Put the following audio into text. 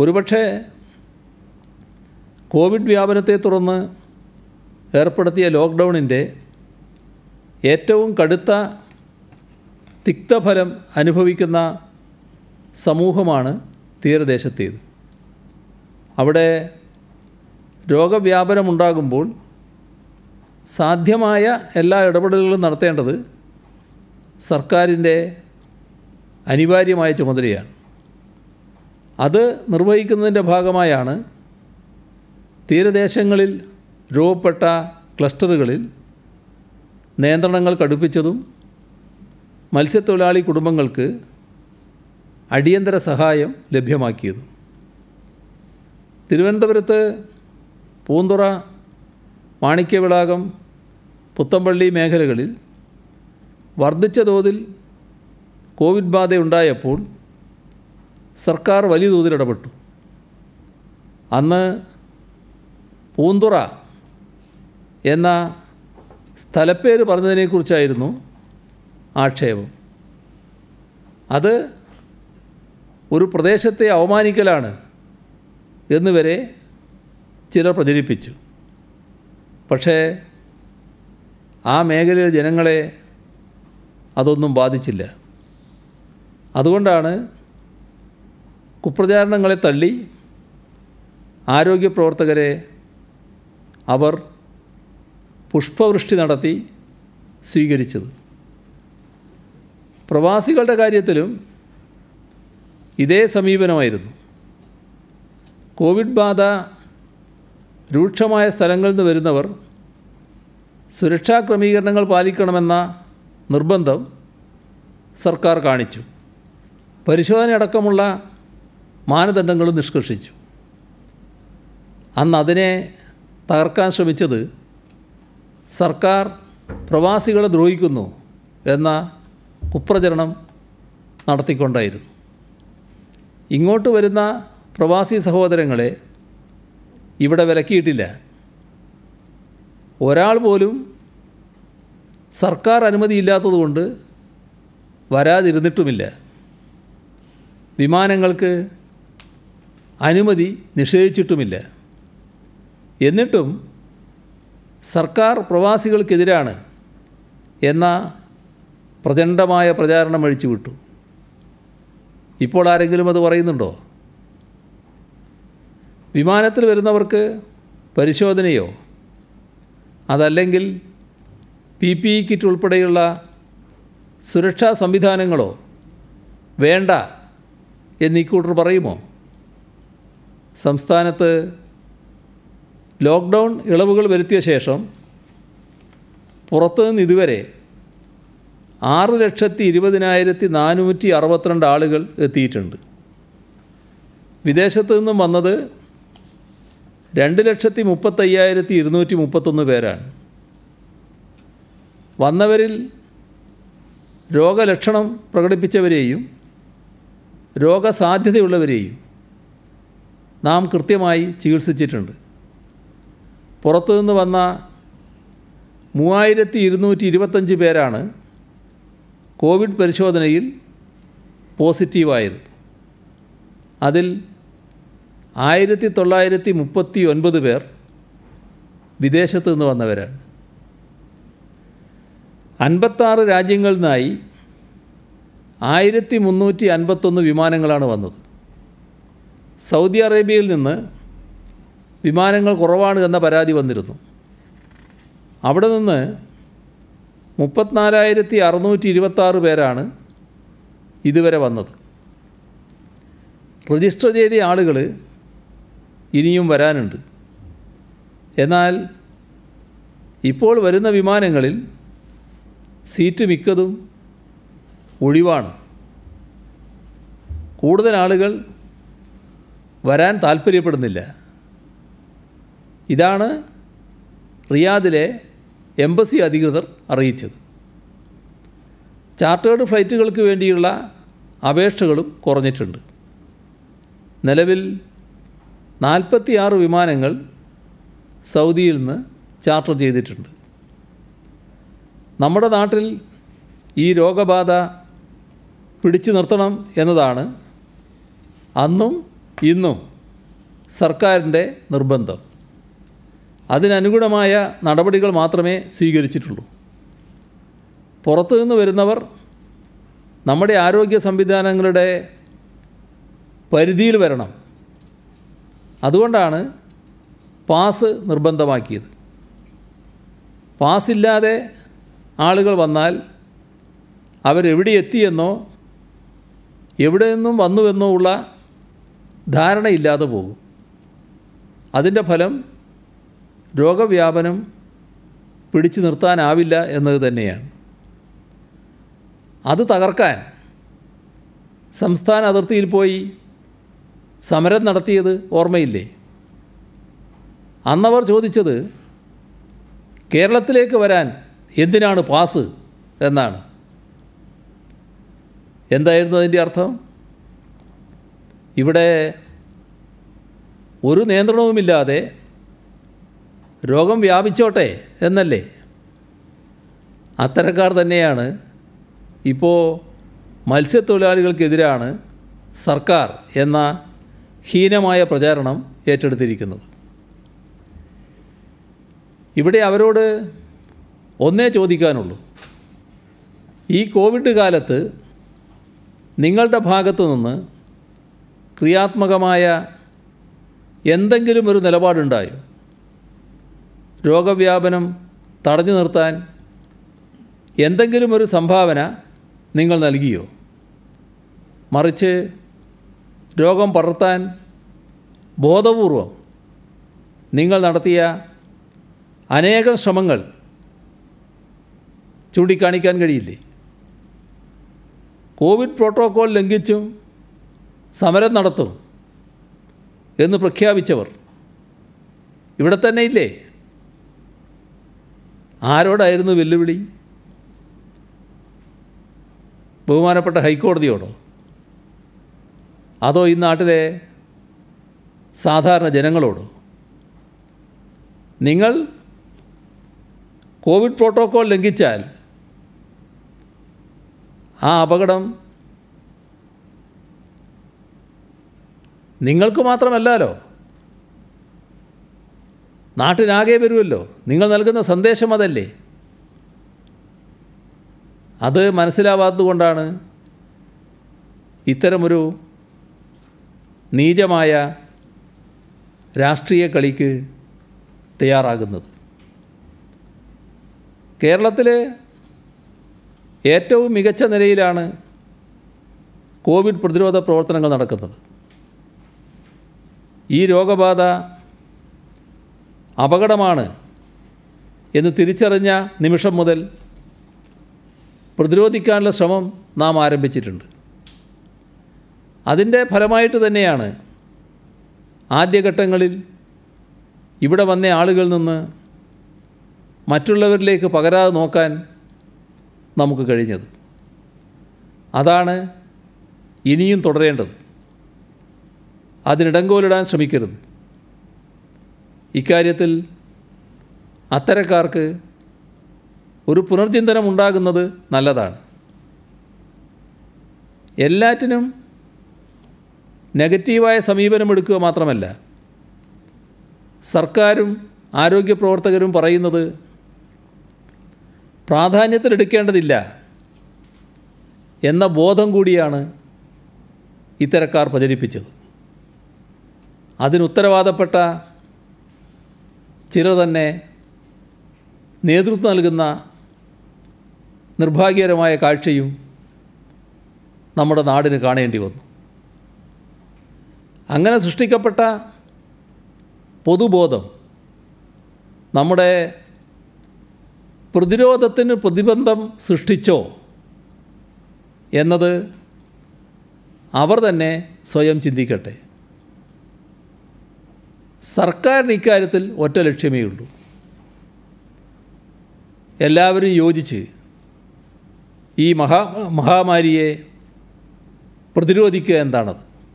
ഒരുപക്ഷെ കോവിഡ് വ്യാപനത്തെ തുടർന്ന് ഏർപ്പെടുത്തിയ ലോക്ക്ഡൗണിൻ്റെ ഏറ്റവും കടുത്ത തിക്തഫലം അനുഭവിക്കുന്ന സമൂഹമാണ് തീരദേശത്തേത് അവിടെ രോഗവ്യാപനമുണ്ടാകുമ്പോൾ സാധ്യമായ എല്ലാ ഇടപെടലുകളും നടത്തേണ്ടത് സർക്കാരിൻ്റെ അനിവാര്യമായ ചുമതലയാണ് അത് നിർവഹിക്കുന്നതിൻ്റെ ഭാഗമായാണ് തീരദേശങ്ങളിൽ രൂപപ്പെട്ട ക്ലസ്റ്ററുകളിൽ നിയന്ത്രണങ്ങൾ കടുപ്പിച്ചതും മത്സ്യത്തൊഴിലാളി കുടുംബങ്ങൾക്ക് അടിയന്തര സഹായം ലഭ്യമാക്കിയതും തിരുവനന്തപുരത്ത് പൂന്തുറ മാണിക്യവിളാകം പുത്തമ്പള്ളി മേഖലകളിൽ വർദ്ധിച്ച തോതിൽ കോവിഡ് ബാധയുണ്ടായപ്പോൾ സർക്കാർ വലിയ തോതിൽ ഇടപെട്ടു അന്ന് പൂന്തുറ എന്ന സ്ഥലപ്പേര് പറഞ്ഞതിനെക്കുറിച്ചായിരുന്നു ആക്ഷേപം അത് ഒരു പ്രദേശത്തെ അവമാനിക്കലാണ് എന്നുവരെ ചിലർ പ്രചരിപ്പിച്ചു പക്ഷേ ആ മേഖലയിലെ ജനങ്ങളെ അതൊന്നും ബാധിച്ചില്ല അതുകൊണ്ടാണ് കുപ്രചാരണങ്ങളെ തള്ളി ആരോഗ്യ പ്രവർത്തകരെ അവർ പുഷ്പവൃഷ്ടി നടത്തി സ്വീകരിച്ചത് പ്രവാസികളുടെ കാര്യത്തിലും ഇതേ സമീപനമായിരുന്നു കോവിഡ് ബാധ രൂക്ഷമായ സ്ഥലങ്ങളിൽ നിന്ന് വരുന്നവർ സുരക്ഷാ ക്രമീകരണങ്ങൾ പാലിക്കണമെന്ന നിർബന്ധം സർക്കാർ കാണിച്ചു അടക്കമുള്ള മാനദണ്ഡങ്ങളും നിഷ്കർഷിച്ചു അന്ന് അതിനെ തകർക്കാൻ ശ്രമിച്ചത് സർക്കാർ പ്രവാസികളെ ദ്രോഹിക്കുന്നു എന്ന കുപ്രചരണം നടത്തിക്കൊണ്ടായിരുന്നു ഇങ്ങോട്ട് വരുന്ന പ്രവാസി സഹോദരങ്ങളെ ഇവിടെ വിലക്കിയിട്ടില്ല ഒരാൾ പോലും സർക്കാർ അനുമതിയില്ലാത്തതുകൊണ്ട് വരാതിരുന്നിട്ടുമില്ല വിമാനങ്ങൾക്ക് അനുമതി നിഷേധിച്ചിട്ടുമില്ല എന്നിട്ടും സർക്കാർ പ്രവാസികൾക്കെതിരാണ് എന്ന പ്രചണ്ഡമായ പ്രചാരണം അഴിച്ചു വിട്ടു ഇപ്പോൾ ആരെങ്കിലും അത് പറയുന്നുണ്ടോ വിമാനത്തിൽ വരുന്നവർക്ക് പരിശോധനയോ അതല്ലെങ്കിൽ പി പി ഇ കിറ്റ് ഉൾപ്പെടെയുള്ള സുരക്ഷാ സംവിധാനങ്ങളോ വേണ്ട എന്നീ കൂട്ടർ പറയുമോ സംസ്ഥാനത്ത് ലോക്ക്ഡൗൺ ഇളവുകൾ വരുത്തിയ ശേഷം പുറത്തുനിന്ന് ഇതുവരെ ആറ് ലക്ഷത്തി ഇരുപതിനായിരത്തി നാനൂറ്റി അറുപത്തിരണ്ട് ആളുകൾ എത്തിയിട്ടുണ്ട് വിദേശത്തു നിന്നും വന്നത് രണ്ട് ലക്ഷത്തി മുപ്പത്തയ്യായിരത്തി ഇരുന്നൂറ്റി മുപ്പത്തൊന്ന് പേരാണ് വന്നവരിൽ രോഗലക്ഷണം പ്രകടിപ്പിച്ചവരെയും രോഗസാധ്യതയുള്ളവരെയും നാം കൃത്യമായി ചികിത്സിച്ചിട്ടുണ്ട് പുറത്തുനിന്ന് വന്ന മൂവായിരത്തി ഇരുന്നൂറ്റി ഇരുപത്തഞ്ച് പേരാണ് കോവിഡ് പരിശോധനയിൽ പോസിറ്റീവായത് അതിൽ ആയിരത്തി തൊള്ളായിരത്തി മുപ്പത്തി ഒൻപത് പേർ വിദേശത്ത് നിന്ന് വന്നവരാണ് അൻപത്താറ് രാജ്യങ്ങളിൽ നിന്നായി ആയിരത്തി മുന്നൂറ്റി അൻപത്തൊന്ന് വിമാനങ്ങളാണ് വന്നത് സൗദി അറേബ്യയിൽ നിന്ന് വിമാനങ്ങൾ കുറവാണ് എന്ന പരാതി വന്നിരുന്നു അവിടെ നിന്ന് മുപ്പത്തിനാലായിരത്തി അറുന്നൂറ്റി ഇരുപത്താറ് പേരാണ് ഇതുവരെ വന്നത് രജിസ്റ്റർ ചെയ്ത ആളുകൾ ഇനിയും വരാനുണ്ട് എന്നാൽ ഇപ്പോൾ വരുന്ന വിമാനങ്ങളിൽ സീറ്റ് മിക്കതും ഒഴിവാണ് കൂടുതൽ ആളുകൾ വരാൻ താല്പര്യപ്പെടുന്നില്ല ഇതാണ് റിയാദിലെ എംബസി അധികൃതർ അറിയിച്ചത് ചാർട്ടേഡ് ഫ്ലൈറ്റുകൾക്ക് വേണ്ടിയുള്ള അപേക്ഷകളും കുറഞ്ഞിട്ടുണ്ട് നിലവിൽ നാൽപ്പത്തിയാറ് വിമാനങ്ങൾ സൗദിയിൽ നിന്ന് ചാർട്ടർ ചെയ്തിട്ടുണ്ട് നമ്മുടെ നാട്ടിൽ ഈ രോഗബാധ പിടിച്ചു നിർത്തണം എന്നതാണ് അന്നും ഇന്നും സർക്കാരിൻ്റെ നിർബന്ധം അതിനനുഗുണമായ നടപടികൾ മാത്രമേ സ്വീകരിച്ചിട്ടുള്ളൂ പുറത്തു നിന്ന് വരുന്നവർ നമ്മുടെ ആരോഗ്യ സംവിധാനങ്ങളുടെ പരിധിയിൽ വരണം അതുകൊണ്ടാണ് പാസ് നിർബന്ധമാക്കിയത് പാസ്സില്ലാതെ ആളുകൾ വന്നാൽ അവരെവിടെ എത്തിയെന്നോ എവിടെ നിന്നും വന്നുവെന്നോ ഉള്ള ധാരണയില്ലാതെ പോകും അതിൻ്റെ ഫലം രോഗവ്യാപനം പിടിച്ചു നിർത്താനാവില്ല എന്നത് തന്നെയാണ് അത് തകർക്കാൻ സംസ്ഥാന അതിർത്തിയിൽ പോയി സമരം നടത്തിയത് ഓർമ്മയില്ലേ അന്നവർ ചോദിച്ചത് കേരളത്തിലേക്ക് വരാൻ എന്തിനാണ് പാസ് എന്നാണ് എന്തായിരുന്നു അതിൻ്റെ അർത്ഥം ഇവിടെ ഒരു നിയന്ത്രണവുമില്ലാതെ രോഗം വ്യാപിച്ചോട്ടെ എന്നല്ലേ അത്തരക്കാർ തന്നെയാണ് ഇപ്പോൾ മത്സ്യത്തൊഴിലാളികൾക്കെതിരാണ് സർക്കാർ എന്ന ഹീനമായ പ്രചാരണം ഏറ്റെടുത്തിരിക്കുന്നത് ഇവിടെ അവരോട് ഒന്നേ ചോദിക്കാനുള്ളൂ ഈ കോവിഡ് കാലത്ത് നിങ്ങളുടെ ഭാഗത്തു നിന്ന് ക്രിയാത്മകമായ എന്തെങ്കിലും ഒരു നിലപാടുണ്ടായി രോഗവ്യാപനം തടഞ്ഞു നിർത്താൻ എന്തെങ്കിലും ഒരു സംഭാവന നിങ്ങൾ നൽകിയോ മറിച്ച് രോഗം പടർത്താൻ ബോധപൂർവം നിങ്ങൾ നടത്തിയ അനേകം ശ്രമങ്ങൾ ചൂണ്ടിക്കാണിക്കാൻ കഴിയില്ലേ കോവിഡ് പ്രോട്ടോക്കോൾ ലംഘിച്ചും സമരം നടത്തും എന്ന് പ്രഖ്യാപിച്ചവർ ഇവിടെ തന്നെ ഇല്ലേ ആരോടായിരുന്നു വെല്ലുവിളി ബഹുമാനപ്പെട്ട ഹൈക്കോടതിയോടോ അതോ ഈ നാട്ടിലെ സാധാരണ ജനങ്ങളോടോ നിങ്ങൾ കോവിഡ് പ്രോട്ടോക്കോൾ ലംഘിച്ചാൽ ആ അപകടം നിങ്ങൾക്ക് മാത്രമല്ലല്ലോ നാട്ടിനാകെ വരുമല്ലോ നിങ്ങൾ നൽകുന്ന സന്ദേശം അതല്ലേ അത് മനസ്സിലാവാത്തതുകൊണ്ടാണ് ഇത്തരമൊരു നീചമായ രാഷ്ട്രീയ കളിക്ക് തയ്യാറാകുന്നത് കേരളത്തിൽ ഏറ്റവും മികച്ച നിലയിലാണ് കോവിഡ് പ്രതിരോധ പ്രവർത്തനങ്ങൾ നടക്കുന്നത് ഈ രോഗബാധ അപകടമാണ് എന്ന് തിരിച്ചറിഞ്ഞ നിമിഷം മുതൽ പ്രതിരോധിക്കാനുള്ള ശ്രമം നാം ആരംഭിച്ചിട്ടുണ്ട് അതിൻ്റെ ഫലമായിട്ട് തന്നെയാണ് ആദ്യഘട്ടങ്ങളിൽ ഇവിടെ വന്ന ആളുകളിൽ നിന്ന് മറ്റുള്ളവരിലേക്ക് പകരാതെ നോക്കാൻ നമുക്ക് കഴിഞ്ഞത് അതാണ് ഇനിയും തുടരേണ്ടത് അതിനിടങ്കോലിടാൻ ശ്രമിക്കരുത് ഇക്കാര്യത്തിൽ അത്തരക്കാർക്ക് ഒരു പുനർചിന്തനം ഉണ്ടാകുന്നത് നല്ലതാണ് എല്ലാറ്റിനും നെഗറ്റീവായ സമീപനം എടുക്കുക മാത്രമല്ല സർക്കാരും ആരോഗ്യ പ്രവർത്തകരും പറയുന്നത് പ്രാധാന്യത്തിലെടുക്കേണ്ടതില്ല എന്ന ബോധം കൂടിയാണ് ഇത്തരക്കാർ പ്രചരിപ്പിച്ചത് അതിനുത്തരവാദപ്പെട്ട ചിലർ തന്നെ നേതൃത്വം നൽകുന്ന നിർഭാഗ്യകരമായ കാഴ്ചയും നമ്മുടെ നാടിന് കാണേണ്ടി വന്നു അങ്ങനെ സൃഷ്ടിക്കപ്പെട്ട പൊതുബോധം നമ്മുടെ പ്രതിരോധത്തിന് പ്രതിബന്ധം സൃഷ്ടിച്ചോ എന്നത് അവർ തന്നെ സ്വയം ചിന്തിക്കട്ടെ സർക്കാരിന് ഇക്കാര്യത്തിൽ ഒറ്റ ലക്ഷ്യമേ ഉള്ളൂ എല്ലാവരും യോജിച്ച് ഈ മഹാ മഹാമാരിയെ പ്രതിരോധിക്കുക എന്താണത്